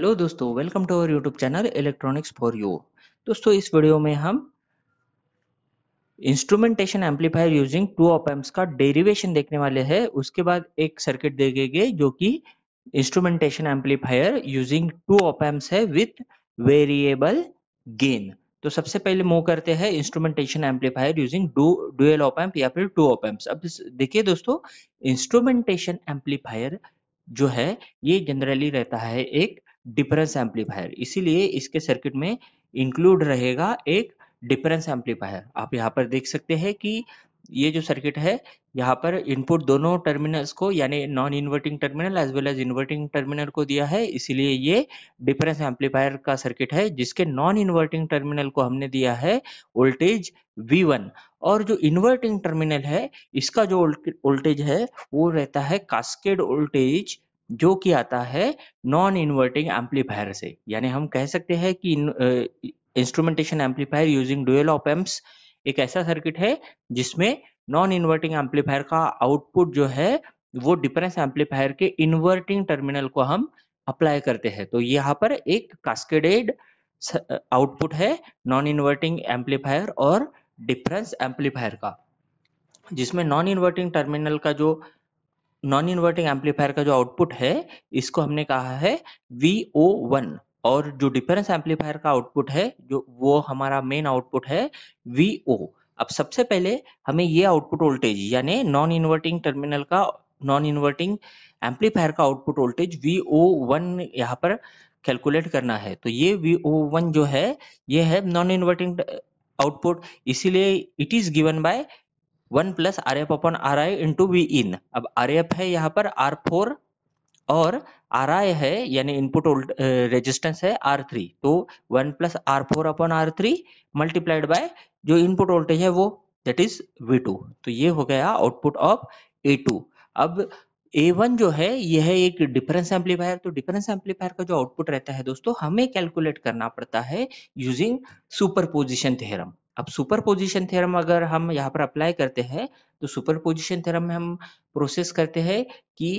hello दोस्तों welcome to our YouTube channel electronics for you दोस्तों इस वीडियो में हम instrumentation amplifier using two op op amps का डेरिवेशन देखने वाले हैं उसके बाद एक सर्किट देखेंगे जो कि instrumentation amplifier using two op op amps है विथ वेरिएबल गेन तो सबसे पहले मूव करते हैं instrumentation amplifier using dual op amp या फिर टू ऑप एम्प अब देखिए दोस्तों इंस्ट्रूमेंटेशन एम्पलीफायर जो है ये जनरली रहता है एक डिफरेंस एम्पलीफायर इसीलिए इसके सर्किट में इंक्लूड रहेगा एक डिफरेंस एम्पलीफायर आप यहाँ पर देख सकते हैं कि ये जो सर्किट है यहाँ पर इनपुट दोनों टर्मिनल्स को यानी non inverting terminal as well as inverting terminal को दिया है इसीलिए ये डिफरेंस एम्पलीफायर का सर्किट है जिसके नॉन इन्वर्टिंग टर्मिनल को हमने दिया है वोल्टेज V1 और जो इन्वर्टिंग टर्मिनल है इसका जो वोल्टेज है वो रहता है कास्केड वोल्टेज जो कि आता है नॉन इन्वर्टिंग एम्पलीफायर से यानी हम कह सकते हैं कि instrumentation amplifier using dual op amps एक ऐसा सर्किट है जिसमें नॉन इन्वर्टिंग एम्पलीफायर का आउटपुट जो है वो डिफरेंस एम्पलीफायर के इन्वर्टिंग टर्मिनल को हम अप्लाई करते हैं तो यहाँ पर एक कास्केडेड आउटपुट है नॉन इन्वर्टिंग एम्पलीफायर और डिफरेंस एम्पलीफायर का जिसमें नॉन इन्वर्टिंग टर्मिनल का जो नॉन इन्वर्टिंग एम्पलीफायर का जो आउटपुट है इसको हमने कहा है वी ओ वन और जो डिफरेंस एम्पलीफायर का आउटपुट है जो वो हमारा मेन आउटपुट है वी ओ अब सबसे पहले हमें ये आउटपुट वोल्टेज यानी नॉन इन्वर्टिंग टर्मिनल का नॉन इन्वर्टिंग एम्पलीफायर का output voltage V O one यहाँ पर कैलकुलेट करना है तो ये वी ओ वन जो है ये है नॉन इन्वर्टिंग आउटपुट इसीलिए it is given by one plus R F upon R I into V in अब आर एफ है यहाँ पर आर फोर और आर आई है यानी इनपुट रेजिस्टेंस है आर थ्री तो one plus R four upon R three multiplied by जो इनपुट वोल्टेज है वो दैट इज वी टू तो ये हो गया आउटपुट ऑफ ए टू अब ए वन जो है यह है एक डिफरेंस एम्पलीफायर तो डिफरेंस एम्पलीफायर का जो आउटपुट रहता है दोस्तों हमें कैलकुलेट करना पड़ता है यूजिंग सुपर पोजिशन थेरम अब सुपर पोजिशन थ्योरम अगर हम यहाँ पर अप्लाई करते हैं तो सुपर पोजिशन थ्योरम में हम प्रोसेस करते हैं कि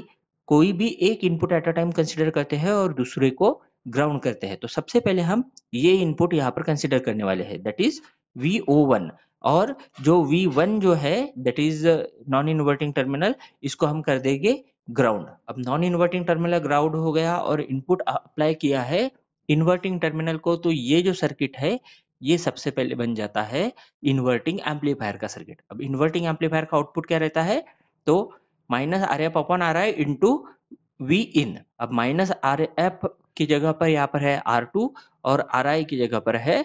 कोई भी एक input at a time consider करते हैं और दूसरे को ग्राउंड करते हैं तो सबसे पहले हम ये इनपुट यहाँ पर कंसिडर करने वाले हैं that is V O one और जो वी वन जो है that is non inverting terminal इसको हम कर देंगे ग्राउंड अब नॉन इन्वर्टिंग टर्मिनल ग्राउंड हो गया और इनपुट अप्लाई किया है इन्वर्टिंग टर्मिनल को तो ये जो सर्किट है ये सबसे पहले बन जाता है इन्वर्टिंग एम्पलीफायर का सर्किट अब इन्वर्टिंग एम्पलीफायर का आउटपुट क्या रहता है तो minus R F upon R I into V in अब माइनस आर एफ की जगह पर यहाँ पर है आर टू और आर आई की जगह पर है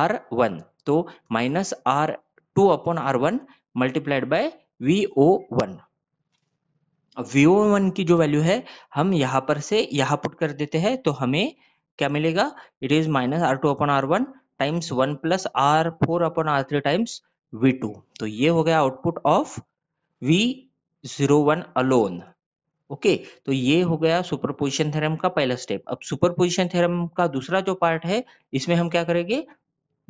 आर वन तो minus R two upon R one multiplied by V O one V O one की जो वैल्यू है हम यहाँ पर से यहाँ पुट कर देते हैं तो हमें क्या मिलेगा it is minus R two upon R one times one plus R four upon R three times V two तो ये हो गया output of V zero one alone okay तो ये हो गया सुपरपोजिशन थ्योरम का पहला स्टेप अब सुपरपोजिशन थ्योरम का दूसरा जो पार्ट है इसमें हम क्या करेंगे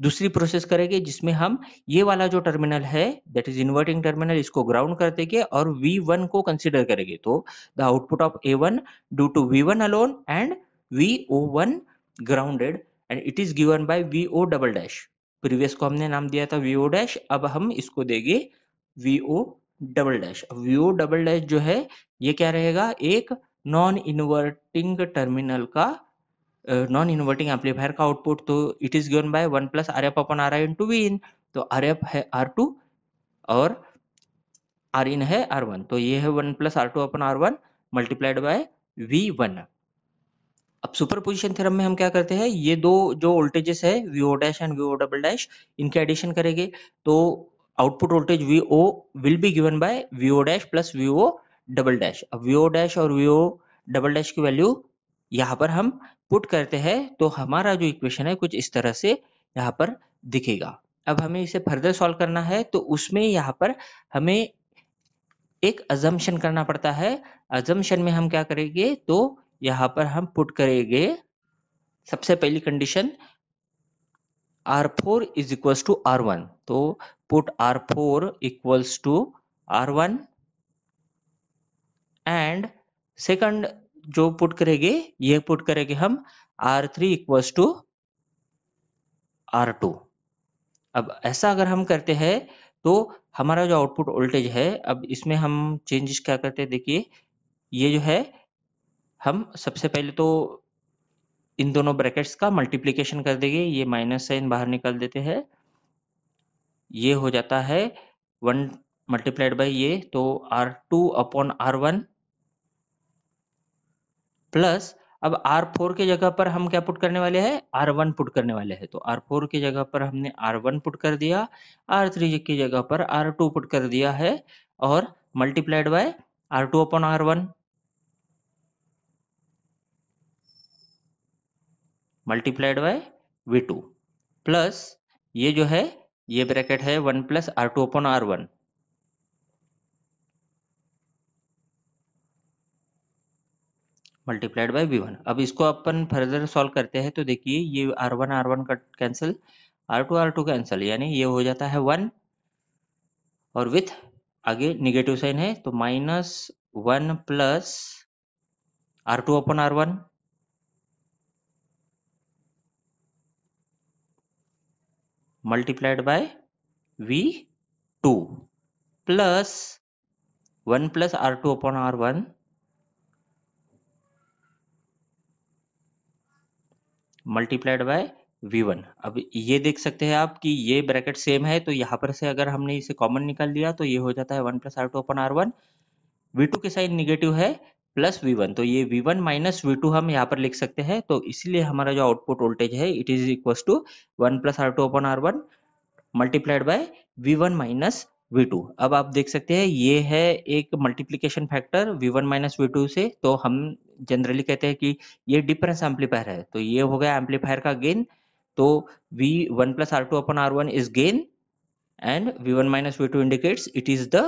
दूसरी प्रोसेस करेंगे जिसमें हम ये वाला जो टर्मिनल है दैट इज इन्वर्टिंग टर्मिनल इसको ग्राउंड कर देंगे और V1 को कंसिडर करेंगे तो the output of A1 due to V1 alone and VO1 grounded and it is given by V O double dash previous को हमने नाम दिया था वी ओ डैश अब हम इसको देंगे V O double dash V O double dash जो है ये क्या रहेगा एक नॉन इन्वर्टिंग टर्मिनल का नॉन इन्वर्टिंग एम्पलीफायर का आउटपुट तो it is given by one plus R F upon R I into V in तो आर एफ है आर टू और आर इन है आर वन तो ये है one plus R two upon R one multiplied by V one अब superposition theorem में हम क्या करते हैं ये दो जो वोल्टेजेस है V O dash and V O double dash इनके एडिशन करेंगे तो output voltage V O will be given by V O dash plus V O double dash अब वी ओ डैश और वी ओ डबल डैश की value यहाँ पर हम put करते हैं तो हमारा जो इक्वेशन है कुछ इस तरह से यहाँ पर दिखेगा अब हमें इसे फर्दर सॉल्व करना है तो उसमें यहाँ पर हमें एक अजम्पन करना पड़ता है अजम्पन में हम क्या करेंगे तो यहां पर हम पुट करेंगे सबसे पहली condition R four is equals to R one तो put R four equals to R one and second जो पुट करेंगे ये पुट करेंगे हम R three equals to R two अब ऐसा अगर हम करते हैं तो हमारा जो आउटपुट वोल्टेज है अब इसमें हम चेंजेस क्या करते हैं देखिए ये जो है हम सबसे पहले तो इन दोनों ब्रैकेट्स का मल्टीप्लीकेशन कर देंगे ये माइनस साइन बाहर निकाल देते हैं ये हो जाता है वन मल्टीप्लाइड बाई ये तो R two upon R one plus अब आर फोर के जगह पर हम क्या पुट करने वाले हैं आर वन पुट करने वाले हैं तो आर फोर के जगह पर हमने आर वन पुट कर दिया आर थ्री की जगह पर आर टू पुट कर दिया है और multiplied by R two upon R one multiplied by V two plus ये जो है ये ब्रैकेट है one plus R two upon R one multiplied by V one अब इसको अपन फर्दर सॉल्व करते हैं तो देखिए ये R one R one cut cancel R two R two cancel यानी ये हो जाता है वन और विथ आगे निगेटिव साइन है तो minus one plus R two upon R one multiplied by v2 plus 1 plus r2 upon r1 multiplied by V one अब ये देख सकते हैं आप कि ये ब्रैकेट सेम है तो यहां पर से अगर हमने इसे कॉमन निकाल लिया तो ये हो जाता है one plus R two upon R one V two के साइन निगेटिव है प्लस वी वन तो ये V one minus V two हम यहाँ पर लिख सकते हैं तो इसलिए हमारा जो आउटपुट वोल्टेज है it is equal to one plus R two upon R one multiplied by V one minus V two अब आप देख सकते हैं ये है एक multiplication factor V one minus V two से तो हम जनरली कहते हैं कि ये डिफरेंस एम्पलीफायर है तो ये हो गया एम्पलीफायर का गेन तो V one plus R two upon R one is gain and V one minus V two indicates it is the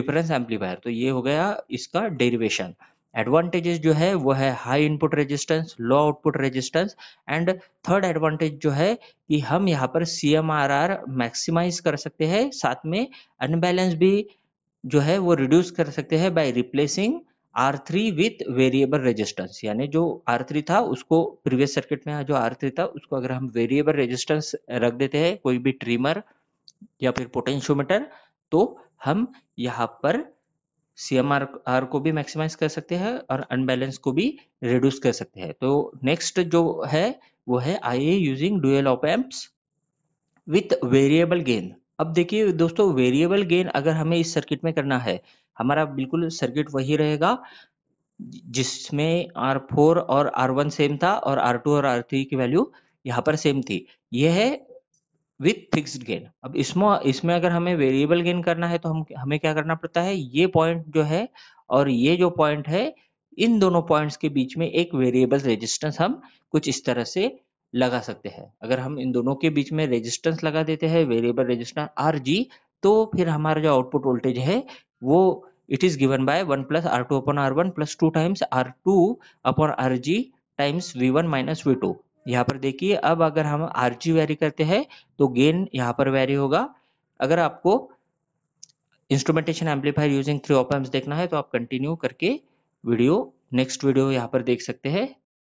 difference amplifier तो ये हो गया इसका डेरिवेशन एडवांटेजेस जो है वो है high input resistance low output resistance and third advantage जो है कि हम यहाँ पर C M R R maximize कर सकते हैं साथ में अनबैलेंस भी जो है वो रिड्यूस कर सकते हैं by replacing R three with variable resistance यानी जो आर थ्री था उसको प्रीवियस सर्किट में जो आर थ्री था उसको अगर हम वेरिएबल रेजिस्टेंस रख देते हैं कोई भी ट्रिमर या फिर पोटेंशियोमीटर तो हम यहाँ पर सीएमआर आर को भी मैक्सिमाइज कर सकते हैं और अनबैलेंस को भी रिड्यूस कर सकते हैं तो नेक्स्ट जो है वो है I A using dual op amps with variable gain अब देखिए दोस्तों वेरिएबल गेन अगर हमें इस सर्किट में करना है हमारा बिल्कुल सर्किट वही रहेगा जिसमें आर फोर और आर वन सेम था और आर टू और आर थ्री की वैल्यू यहाँ पर सेम थी यह है विथ फिक्सड गेन अब इसमें इसमें अगर हमें वेरिएबल गेन करना है तो हम हमें क्या करना पड़ता है ये पॉइंट जो है और ये जो पॉइंट है इन दोनों पॉइंट्स के बीच में एक वेरिएबल रेजिस्टेंस हम कुछ इस तरह से लगा सकते हैं अगर हम इन दोनों के बीच में रेजिस्टेंस लगा देते हैं वेरिएबल रेजिस्टेंस आर जी तो फिर हमारा जो आउटपुट वोल्टेज है वो it is given by one plus R two upon R one plus two times R two upon R G times V one minus V two यहाँ पर देखिए अब अगर हम आर जी वेरी करते हैं तो गेन यहाँ पर वेरी होगा अगर आपको instrumentation amplifier using three op देखना है तो आप कंटिन्यू करके वीडियो नेक्स्ट वीडियो यहाँ पर देख सकते हैं